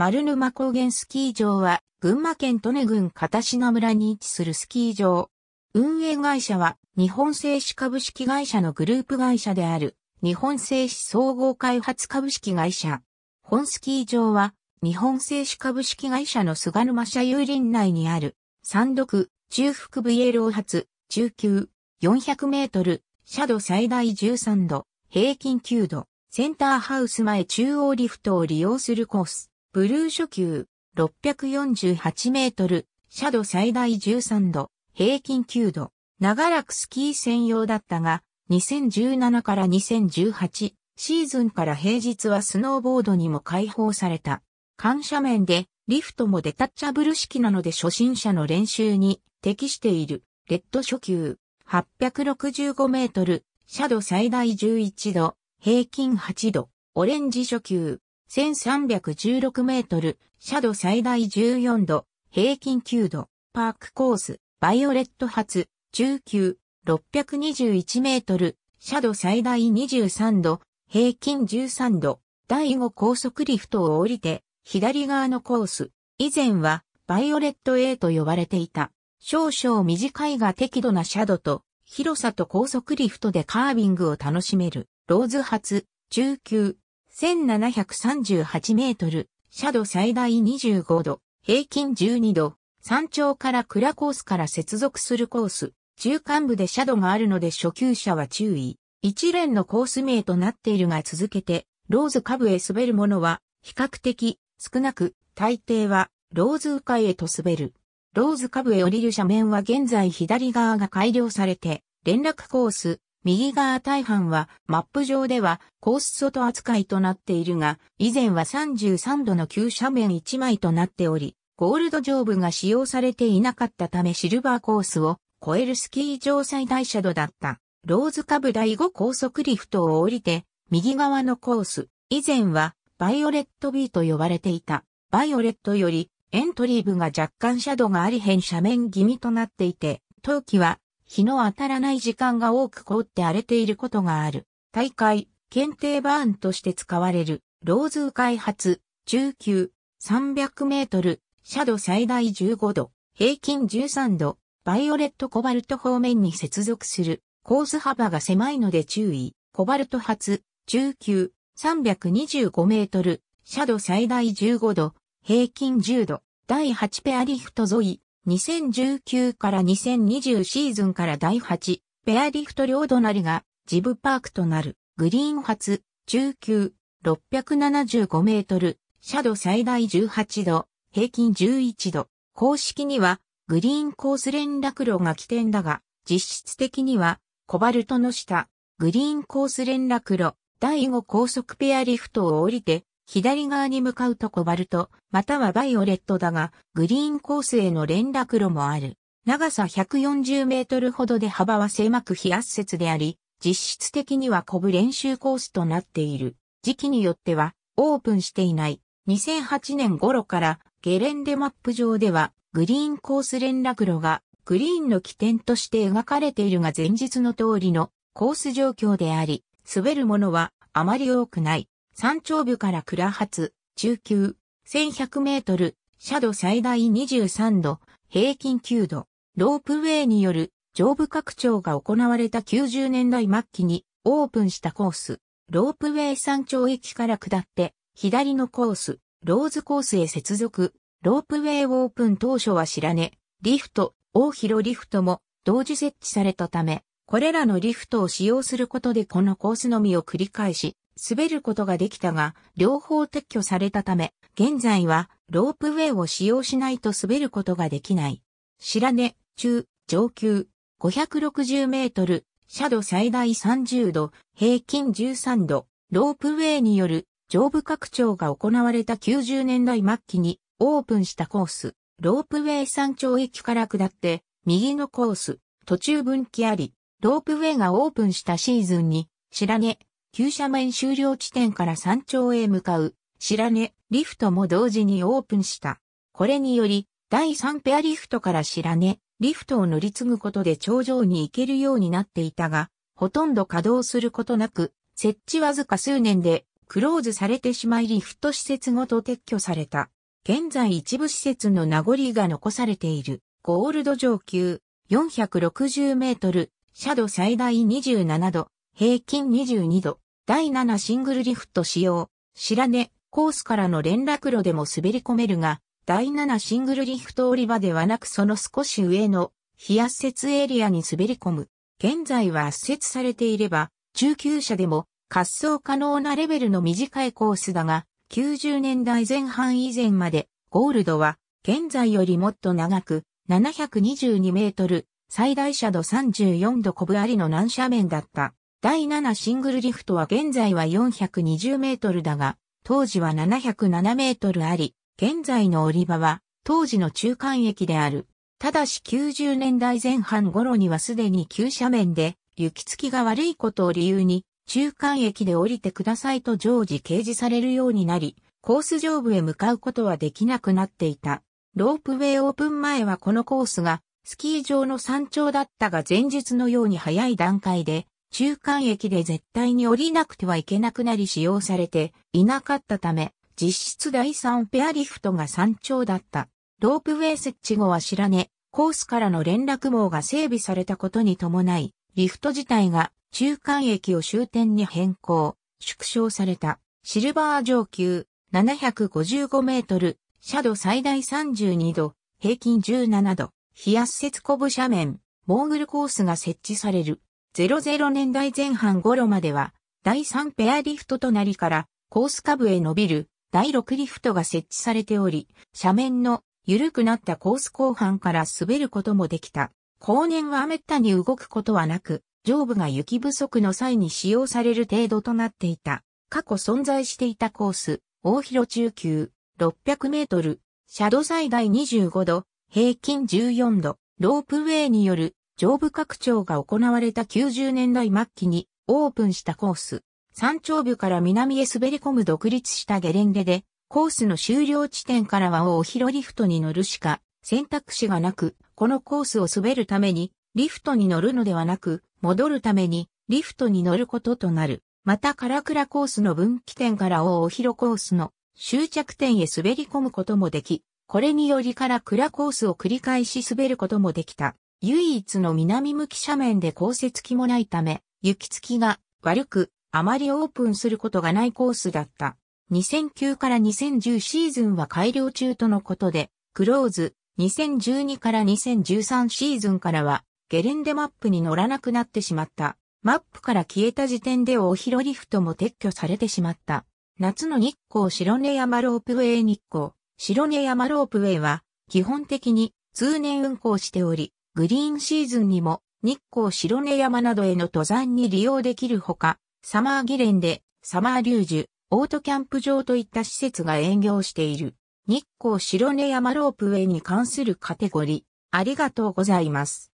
丸沼高原スキー場は、群馬県利根郡片品村に位置するスキー場。運営会社は、日本製紙株式会社のグループ会社である、日本製紙総合開発株式会社。本スキー場は、日本製紙株式会社の菅沼社有林内にある、山麓、中腹部イエロー発、中級、400メートル、斜度最大13度、平均9度、センターハウス前中央リフトを利用するコース。ブルー初級、648メートル、シャド最大13度、平均9度。長らくスキー専用だったが、2017から2018シーズンから平日はスノーボードにも開放された。緩斜面でリフトもデタッチャブル式なので初心者の練習に適している。レッド初級865メートル、シャド最大11度、平均8度。オレンジ初級1316メートル、斜度最大14度、平均9度、パークコース、バイオレット発、19、621メートル、斜度最大23度、平均13度、第5高速リフトを降りて、左側のコース、以前は、バイオレット A と呼ばれていた。少々短いが適度なシャドと、広さと高速リフトでカービングを楽しめる、ローズ発、19、1738メートル、斜度最大25度、平均12度、山頂から倉コースから接続するコース、中間部で斜度があるので初級者は注意。一連のコース名となっているが続けて、ローズ下部へ滑るものは、比較的、少なく、大抵は、ローズ迂回へと滑る。ローズ下部へ降りる斜面は現在左側が改良されて、連絡コース、右側大半はマップ上ではコース外扱いとなっているが、以前は33度の急斜面1枚となっており、ゴールド上部が使用されていなかったためシルバーコースを超えるスキー場最大斜度だった。ローズカブ第5高速リフトを降りて、右側のコース、以前はバイオレット B と呼ばれていた。バイオレットよりエントリー部が若干斜度があり変斜面気味となっていて、当季は日の当たらない時間が多く凍って荒れていることがある。大会、検定バーンとして使われる、ローズ開発、中級、300メートル、シャド最大15度、平均13度、バイオレットコバルト方面に接続する、コース幅が狭いので注意、コバルト発、中級、325メートル、シャド最大15度、平均10度、第8ペアリフト沿い、2019から2020シーズンから第8、ペアリフト両隣がジブパークとなる、グリーン発、19、675メートル、シャド最大18度、平均11度。公式には、グリーンコース連絡路が起点だが、実質的には、コバルトの下、グリーンコース連絡路、第5高速ペアリフトを降りて、左側に向かうとコバルト、またはバイオレットだが、グリーンコースへの連絡路もある。長さ140メートルほどで幅は狭く非圧雪であり、実質的にはコブ練習コースとなっている。時期によっては、オープンしていない。2008年頃から、ゲレンデマップ上では、グリーンコース連絡路が、グリーンの起点として描かれているが前日の通りのコース状況であり、滑るものはあまり多くない。山頂部から倉発、中級、1100メートル、斜度最大23度、平均9度、ロープウェイによる上部拡張が行われた90年代末期にオープンしたコース、ロープウェイ山頂駅から下って、左のコース、ローズコースへ接続、ロープウェイオープン当初は知らね、リフト、大広リフトも同時設置されたため、これらのリフトを使用することでこのコースのみを繰り返し、滑ることができたが、両方撤去されたため、現在はロープウェイを使用しないと滑ることができない。白根、中、上級、560メートル、斜度最大30度、平均13度、ロープウェイによる上部拡張が行われた90年代末期にオープンしたコース、ロープウェイ山頂駅から下って、右のコース、途中分岐あり、ロープウェイがオープンしたシーズンに、白根、急斜面終了地点から山頂へ向かう、白根リフトも同時にオープンした。これにより、第3ペアリフトから白根リフトを乗り継ぐことで頂上に行けるようになっていたが、ほとんど稼働することなく、設置わずか数年でクローズされてしまいリフト施設ごと撤去された。現在一部施設の名残が残されている。ゴールド上級460メートル、シャド最大27度、平均22度、第7シングルリフト使用、白根、コースからの連絡路でも滑り込めるが、第7シングルリフト降り場ではなくその少し上の、非圧雪エリアに滑り込む。現在は圧雪されていれば、中級者でも滑走可能なレベルの短いコースだが、90年代前半以前まで、ゴールドは、現在よりもっと長く、722メートル、最大斜度34度コブありの難斜面だった。第7シングルリフトは現在は420メートルだが、当時は707メートルあり、現在の降り場は当時の中間駅である。ただし90年代前半頃にはすでに急斜面で、行き着きが悪いことを理由に、中間駅で降りてくださいと常時掲示されるようになり、コース上部へ向かうことはできなくなっていた。ロープウェイオープン前はこのコースがスキー場の山頂だったが前日のように早い段階で中間駅で絶対に降りなくてはいけなくなり使用されていなかったため、実質第3ペアリフトが山頂だった。ロープウェイ設置後は知らね、コースからの連絡網が整備されたことに伴い、リフト自体が中間駅を終点に変更、縮小された。シルバー上級、755メートル、シャド最大32度、平均17度、冷圧節コブ斜面、モーグルコースが設置される。00年代前半頃までは、第3ペアリフトとなりからコース下部へ伸びる第6リフトが設置されており、斜面の緩くなったコース後半から滑ることもできた。後年は滅多に動くことはなく、上部が雪不足の際に使用される程度となっていた。過去存在していたコース、大広中級、600メートル、シャド最大25度、平均14度、ロープウェイによる上部拡張が行われた90年代末期にオープンしたコース。山頂部から南へ滑り込む独立したゲレンデで、コースの終了地点からは大広リフトに乗るしか選択肢がなく、このコースを滑るためにリフトに乗るのではなく、戻るためにリフトに乗ることとなる。またカラクラコースの分岐点から大広コースの終着点へ滑り込むこともでき、これによりカラクラコースを繰り返し滑ることもできた。唯一の南向き斜面で降雪機もないため、雪つきが悪く、あまりオープンすることがないコースだった。2009から2010シーズンは改良中とのことで、クローズ、2012から2013シーズンからは、ゲレンデマップに乗らなくなってしまった。マップから消えた時点で披露リフトも撤去されてしまった。夏の日光白根山ロープウェイ日光、白根山ロープウェイは、基本的に通年運行しており、グリーンシーズンにも日光白根山などへの登山に利用できるほか、サマーギレンで、サマーリュージュ、オートキャンプ場といった施設が営業している。日光白根山ロープウェイに関するカテゴリー。ありがとうございます。